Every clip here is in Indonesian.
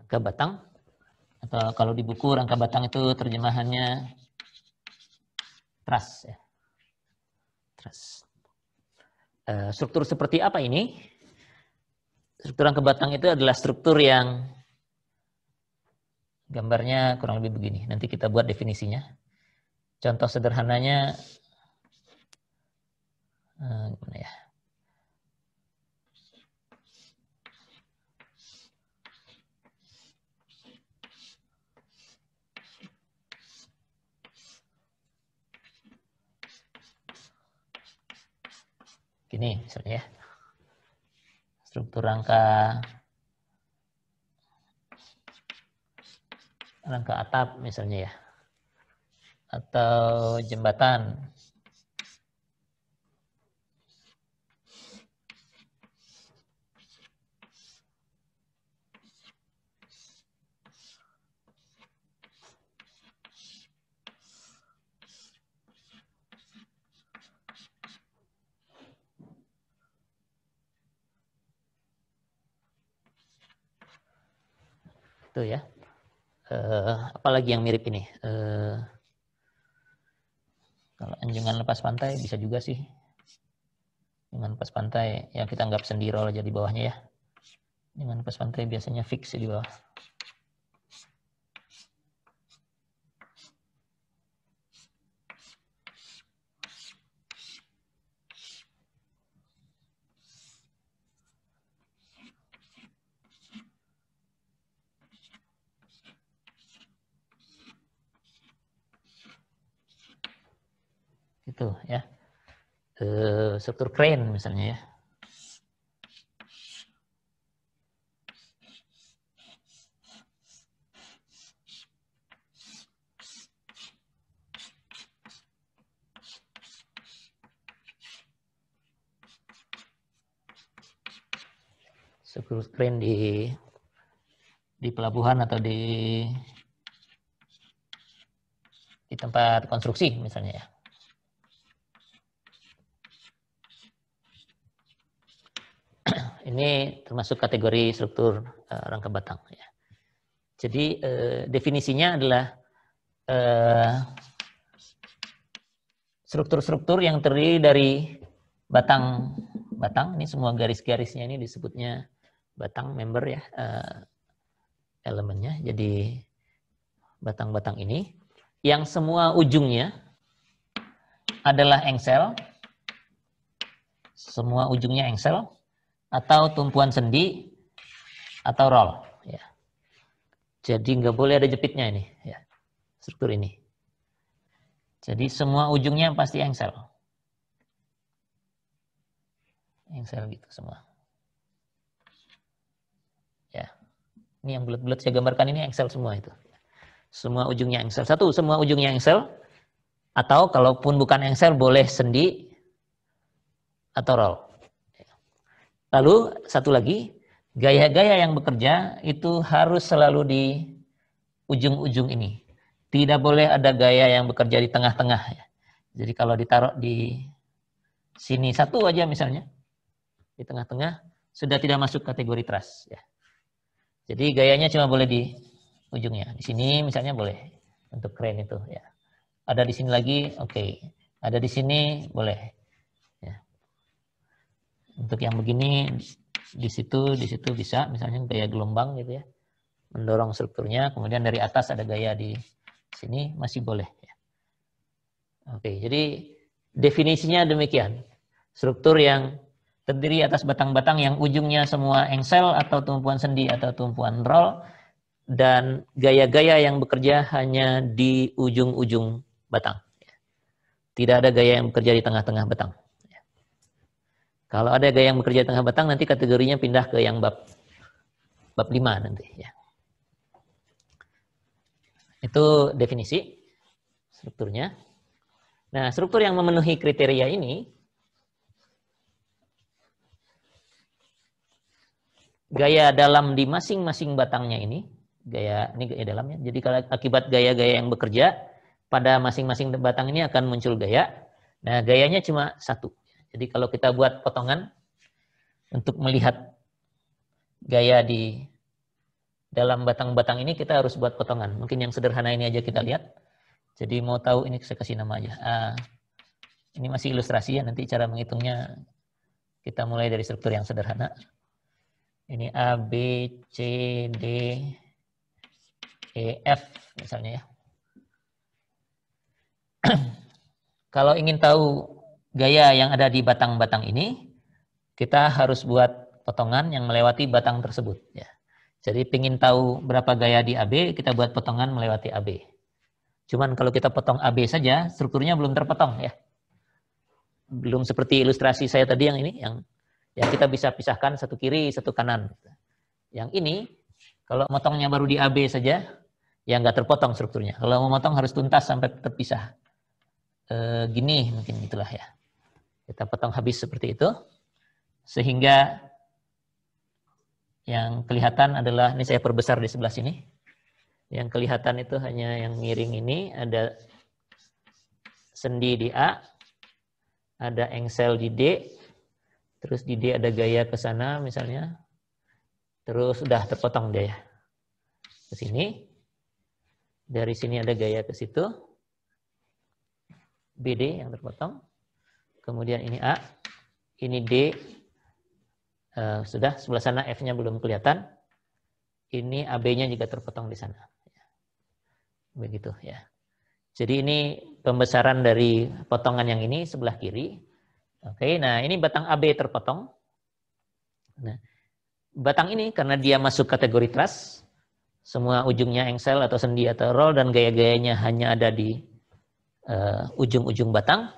rangka batang atau kalau di buku rangka batang itu terjemahannya truss ya. Truss. Eh, struktur seperti apa ini? Struktur rangka batang itu adalah struktur yang gambarnya kurang lebih begini. Nanti kita buat definisinya. Contoh sederhananya eh, ya? ini ya. Struktur rangka rangka atap misalnya ya. Atau jembatan Itu ya. Uh, apalagi yang mirip ini. Uh, kalau anjungan lepas pantai bisa juga sih. dengan lepas pantai yang kita anggap sendiri aja di bawahnya ya. dengan lepas pantai biasanya fix di bawah. itu ya eh, struktur crane misalnya ya struktur crane di di pelabuhan atau di di tempat konstruksi misalnya ya. Ini termasuk kategori struktur uh, rangka batang. Ya. Jadi uh, definisinya adalah eh, struktur-struktur uh, yang terdiri dari batang batang ini semua garis-garisnya ini disebutnya batang member ya uh, elemennya jadi batang-batang ini yang semua ujungnya adalah engsel semua ujungnya engsel atau tumpuan sendi atau roll. Ya. Jadi nggak boleh ada jepitnya ini, ya. struktur ini. Jadi semua ujungnya pasti engsel. Engsel gitu semua. Ya. Ini yang bulat-bulat saya gambarkan ini engsel semua itu. Semua ujungnya engsel. Satu, semua ujungnya engsel. Atau kalaupun bukan engsel boleh sendi atau roll. Lalu satu lagi, gaya-gaya yang bekerja itu harus selalu di ujung-ujung ini. Tidak boleh ada gaya yang bekerja di tengah-tengah. Ya. Jadi kalau ditaruh di sini satu aja misalnya, di tengah-tengah sudah tidak masuk kategori trust. Ya. Jadi gayanya cuma boleh di ujungnya. Di sini misalnya boleh untuk keren itu ya. Ada di sini lagi, oke. Okay. Ada di sini boleh. Untuk yang begini di situ di situ bisa misalnya gaya gelombang gitu ya. Mendorong strukturnya kemudian dari atas ada gaya di sini masih boleh ya. Oke, jadi definisinya demikian. Struktur yang terdiri atas batang-batang yang ujungnya semua engsel atau tumpuan sendi atau tumpuan roll dan gaya-gaya yang bekerja hanya di ujung-ujung batang. Tidak ada gaya yang bekerja di tengah-tengah batang. Kalau ada gaya yang bekerja tengah batang nanti kategorinya pindah ke yang bab bab 5 nanti ya. Itu definisi strukturnya. Nah, struktur yang memenuhi kriteria ini gaya dalam di masing-masing batangnya ini gaya ini gaya dalamnya. Jadi kalau akibat gaya-gaya yang bekerja pada masing-masing batang ini akan muncul gaya. Nah, gayanya cuma satu. Jadi kalau kita buat potongan untuk melihat gaya di dalam batang-batang ini kita harus buat potongan. Mungkin yang sederhana ini aja kita lihat. Jadi mau tahu ini saya kasih nama aja. Uh, ini masih ilustrasi ya, nanti cara menghitungnya kita mulai dari struktur yang sederhana. Ini A, B, C, D, E, F misalnya ya. Kalau ingin tahu gaya yang ada di batang-batang ini, kita harus buat potongan yang melewati batang tersebut. Ya. Jadi pingin tahu berapa gaya di AB, kita buat potongan melewati AB. Cuman kalau kita potong AB saja, strukturnya belum terpotong ya. Belum seperti ilustrasi saya tadi yang ini, yang ya kita bisa pisahkan satu kiri, satu kanan. Yang ini, kalau motongnya baru di AB saja, ya nggak terpotong strukturnya. Kalau mau motong harus tuntas sampai terpisah. E, eh, gini mungkin itulah ya. Kita potong habis seperti itu. Sehingga yang kelihatan adalah, ini saya perbesar di sebelah sini. Yang kelihatan itu hanya yang miring ini, ada sendi di A, ada engsel di D, terus di D ada gaya ke sana misalnya, terus sudah terpotong dia ya. Ke sini, dari sini ada gaya ke situ, BD yang terpotong, kemudian ini A, ini D, uh, sudah sebelah sana F-nya belum kelihatan, ini AB-nya juga terpotong di sana. Begitu ya. Jadi ini pembesaran dari potongan yang ini sebelah kiri. Oke, nah ini batang AB terpotong. Nah, batang ini karena dia masuk kategori truss, semua ujungnya engsel atau sendi atau roll dan gaya-gayanya hanya ada di ujung eh, ujung-ujung batang.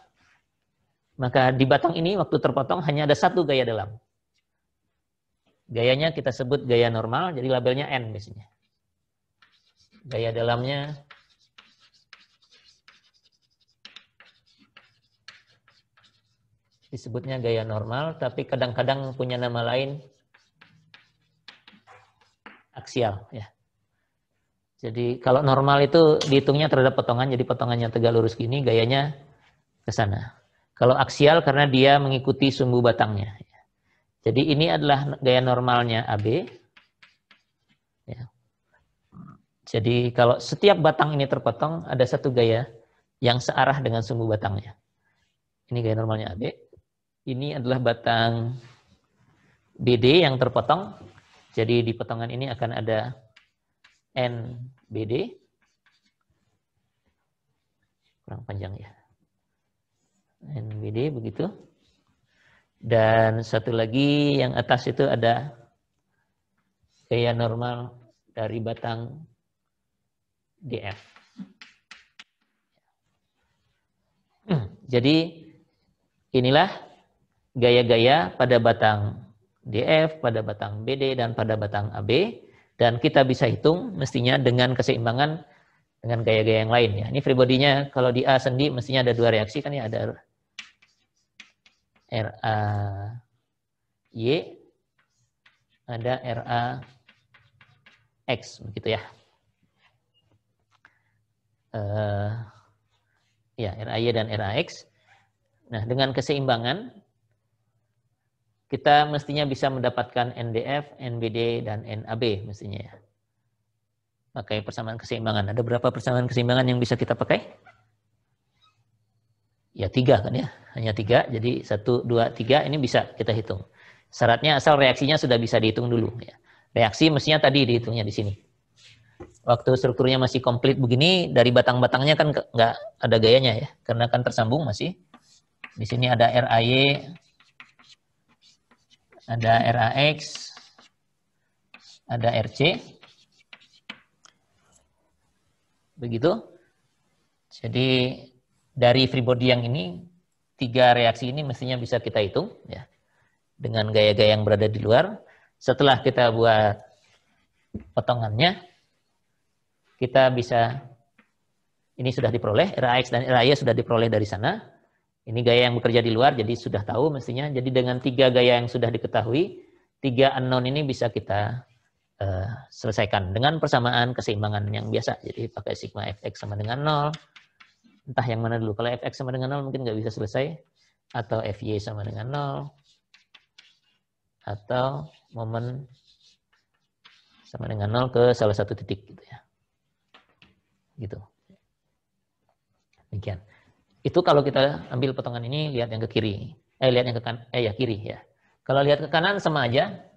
Maka di batang ini waktu terpotong hanya ada satu gaya dalam. Gayanya kita sebut gaya normal, jadi labelnya N biasanya. Gaya dalamnya disebutnya gaya normal, tapi kadang-kadang punya nama lain aksial. ya. Jadi kalau normal itu dihitungnya terhadap potongan, jadi potongannya tegak lurus gini, gayanya ke sana. Kalau aksial karena dia mengikuti sumbu batangnya. Jadi ini adalah gaya normalnya AB. Ya. Jadi kalau setiap batang ini terpotong, ada satu gaya yang searah dengan sumbu batangnya. Ini gaya normalnya AB. Ini adalah batang BD yang terpotong. Jadi di potongan ini akan ada NBD. Kurang panjang ya. NBD begitu. Dan satu lagi yang atas itu ada gaya normal dari batang DF. Hmm, jadi inilah gaya-gaya pada batang DF, pada batang BD, dan pada batang AB. Dan kita bisa hitung mestinya dengan keseimbangan dengan gaya-gaya yang lain. Ya. Ini free body-nya kalau di A sendi mestinya ada dua reaksi kan ya ada RA Y ada RA X begitu ya. Uh, ya RAY dan RA X. Nah, dengan keseimbangan kita mestinya bisa mendapatkan NDF, NBD dan NAB mestinya ya. Pakai persamaan keseimbangan. Ada berapa persamaan keseimbangan yang bisa kita pakai? Ya tiga kan ya hanya tiga, jadi satu, dua, tiga ini bisa kita hitung. Syaratnya asal reaksinya sudah bisa dihitung dulu. Ya. Reaksi mestinya tadi dihitungnya di sini. Waktu strukturnya masih komplit begini, dari batang-batangnya kan nggak ada gayanya ya, karena kan tersambung masih. Di sini ada RAY, ada RAX, ada RC. Begitu. Jadi dari freebody yang ini tiga reaksi ini mestinya bisa kita hitung ya dengan gaya-gaya yang berada di luar. Setelah kita buat potongannya, kita bisa ini sudah diperoleh, RAX dan RAY sudah diperoleh dari sana. Ini gaya yang bekerja di luar, jadi sudah tahu mestinya. Jadi dengan tiga gaya yang sudah diketahui, tiga unknown ini bisa kita uh, selesaikan dengan persamaan keseimbangan yang biasa. Jadi pakai sigma fx sama dengan 0, entah yang mana dulu. Kalau fx sama dengan 0 mungkin nggak bisa selesai. Atau fy sama dengan 0. Atau momen sama dengan 0 ke salah satu titik. Gitu ya. Gitu. Demikian. Itu kalau kita ambil potongan ini, lihat yang ke kiri. Eh, lihat yang ke kanan. Eh, ya, kiri ya. Kalau lihat ke kanan sama aja.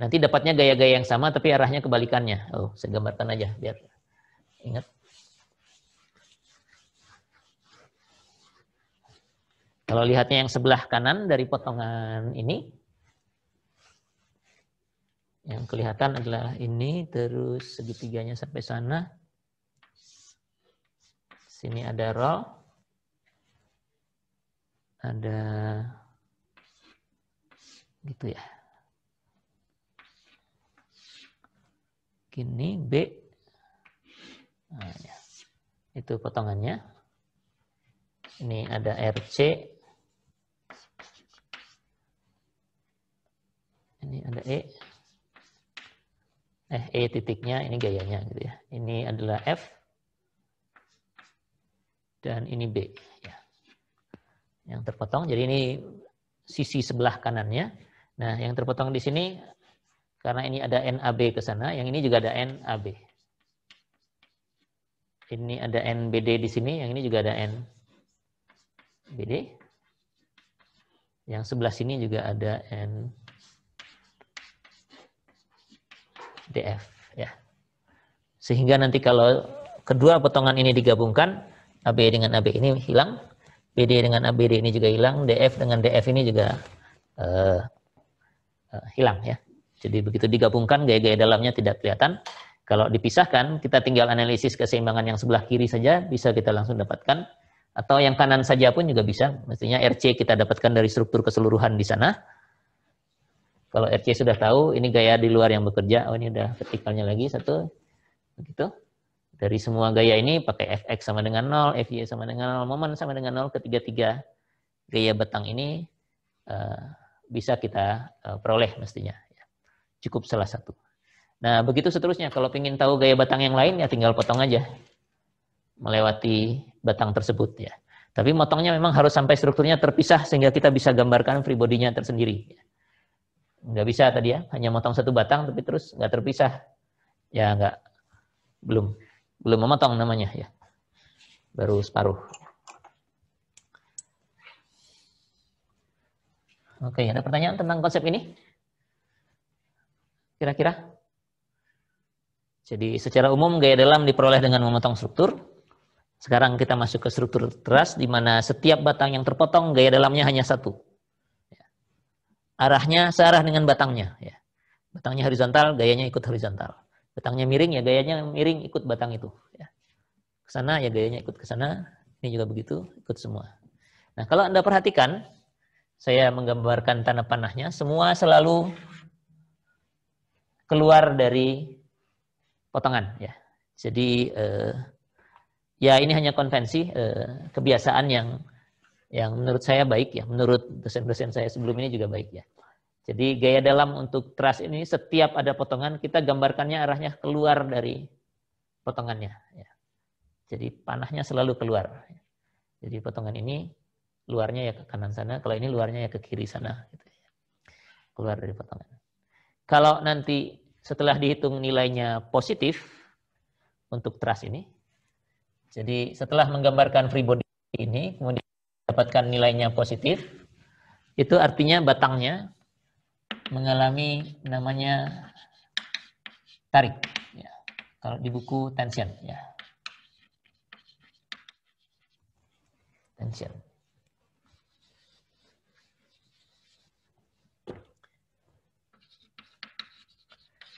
Nanti dapatnya gaya-gaya yang sama, tapi arahnya kebalikannya. Oh, saya gambarkan aja. Biar ingat. Kalau lihatnya yang sebelah kanan dari potongan ini, yang kelihatan adalah ini, terus segitiganya sampai sana. Sini ada roll, ada gitu ya. Gini B. Nah, ya. Itu potongannya. Ini ada RC, ini ada E. Eh, E titiknya, ini gayanya gitu ya. Ini adalah F. Dan ini B. Ya. Yang terpotong, jadi ini sisi sebelah kanannya. Nah, yang terpotong di sini, karena ini ada NAB ke sana, yang ini juga ada NAB. Ini ada NBD di sini, yang ini juga ada NBD. Yang sebelah sini juga ada N DF ya. Sehingga nanti kalau kedua potongan ini digabungkan AB dengan AB ini hilang, BD dengan ABD ini juga hilang, DF dengan DF ini juga uh, uh, hilang ya. Jadi begitu digabungkan gaya-gaya dalamnya tidak kelihatan. Kalau dipisahkan, kita tinggal analisis keseimbangan yang sebelah kiri saja bisa kita langsung dapatkan atau yang kanan saja pun juga bisa. Mestinya RC kita dapatkan dari struktur keseluruhan di sana kalau RC sudah tahu, ini gaya di luar yang bekerja. Oh, ini udah vertikalnya lagi satu. Begitu. Dari semua gaya ini pakai Fx sama dengan 0, Fy sama dengan 0, momen sama dengan 0, ketiga-tiga gaya batang ini uh, bisa kita uh, peroleh mestinya. Ya. Cukup salah satu. Nah, begitu seterusnya. Kalau ingin tahu gaya batang yang lain, ya tinggal potong aja. Melewati batang tersebut ya. Tapi motongnya memang harus sampai strukturnya terpisah sehingga kita bisa gambarkan free body-nya tersendiri. Ya nggak bisa tadi ya, hanya motong satu batang tapi terus nggak terpisah. Ya nggak, belum, belum memotong namanya ya. Baru separuh. Oke, ada pertanyaan tentang konsep ini? Kira-kira? Jadi secara umum gaya dalam diperoleh dengan memotong struktur. Sekarang kita masuk ke struktur teras di mana setiap batang yang terpotong gaya dalamnya hanya satu arahnya searah dengan batangnya ya. Batangnya horizontal, gayanya ikut horizontal. Batangnya miring ya gayanya miring ikut batang itu ya. Ke sana ya gayanya ikut ke sana. Ini juga begitu, ikut semua. Nah, kalau Anda perhatikan saya menggambarkan tanah panahnya, semua selalu keluar dari potongan ya. Jadi eh, ya ini hanya konvensi eh, kebiasaan yang yang menurut saya baik ya, menurut dosen-dosen saya sebelum ini juga baik ya. Jadi gaya dalam untuk trust ini setiap ada potongan kita gambarkannya arahnya keluar dari potongannya. Ya. Jadi panahnya selalu keluar. Jadi potongan ini luarnya ya ke kanan sana, kalau ini luarnya ya ke kiri sana. Gitu ya. Keluar dari potongan. Kalau nanti setelah dihitung nilainya positif untuk trust ini, jadi setelah menggambarkan free body ini, kemudian dapatkan nilainya positif, itu artinya batangnya mengalami namanya tarik. Ya. Kalau di buku tension, ya. Tension.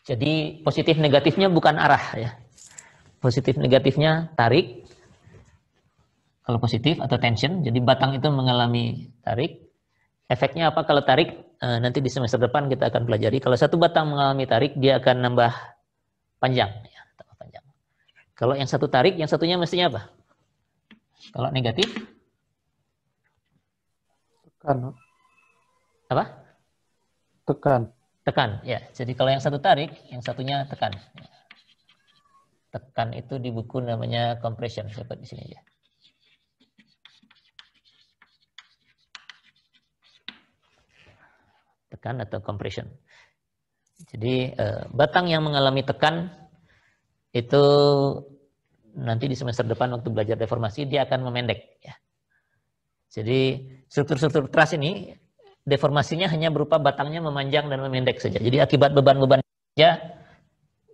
Jadi positif negatifnya bukan arah ya. Positif negatifnya tarik, kalau positif atau tension. Jadi batang itu mengalami tarik. Efeknya apa kalau tarik? Eh, nanti di semester depan kita akan pelajari. Kalau satu batang mengalami tarik, dia akan nambah panjang. Ya, panjang. Kalau yang satu tarik, yang satunya mestinya apa? Kalau negatif? Tekan. Apa? Tekan. Tekan, ya. Jadi kalau yang satu tarik, yang satunya tekan. Tekan itu di buku namanya compression. Coba di sini aja. tekan atau compression. Jadi uh, batang yang mengalami tekan itu nanti di semester depan waktu belajar deformasi dia akan memendek. Ya. Jadi struktur-struktur keras ini deformasinya hanya berupa batangnya memanjang dan memendek saja. Jadi akibat beban-beban saja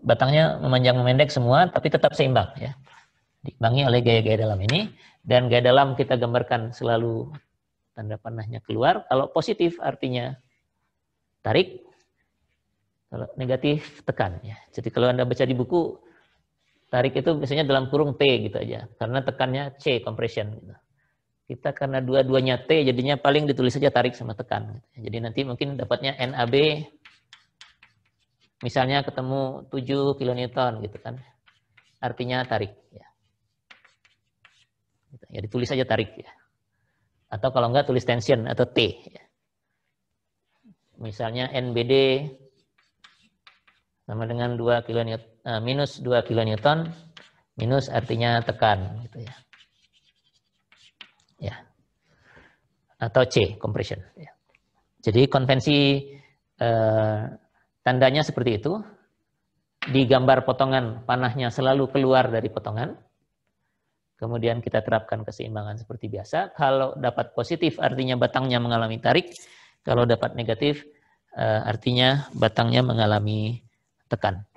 batangnya memanjang memendek semua tapi tetap seimbang ya. Dibangi oleh gaya-gaya dalam ini dan gaya dalam kita gambarkan selalu tanda panahnya keluar. Kalau positif artinya tarik, kalau negatif tekan. Ya. Jadi kalau Anda baca di buku, tarik itu biasanya dalam kurung T gitu aja, karena tekannya C, compression. Gitu. Kita karena dua-duanya T, jadinya paling ditulis saja tarik sama tekan. Gitu. Jadi nanti mungkin dapatnya NAB, misalnya ketemu 7 kilonewton gitu kan, artinya tarik. Ya. Gitu. ya ditulis saja tarik ya. Atau kalau enggak tulis tension atau T. Ya. Misalnya NBD sama dengan 2 kN, uh, minus 2 kN, minus artinya tekan. Gitu ya. ya. Atau C, compression. Ya. Jadi konvensi eh, tandanya seperti itu. Di gambar potongan, panahnya selalu keluar dari potongan. Kemudian kita terapkan keseimbangan seperti biasa. Kalau dapat positif artinya batangnya mengalami tarik. Kalau dapat negatif, eh, artinya batangnya mengalami tekan.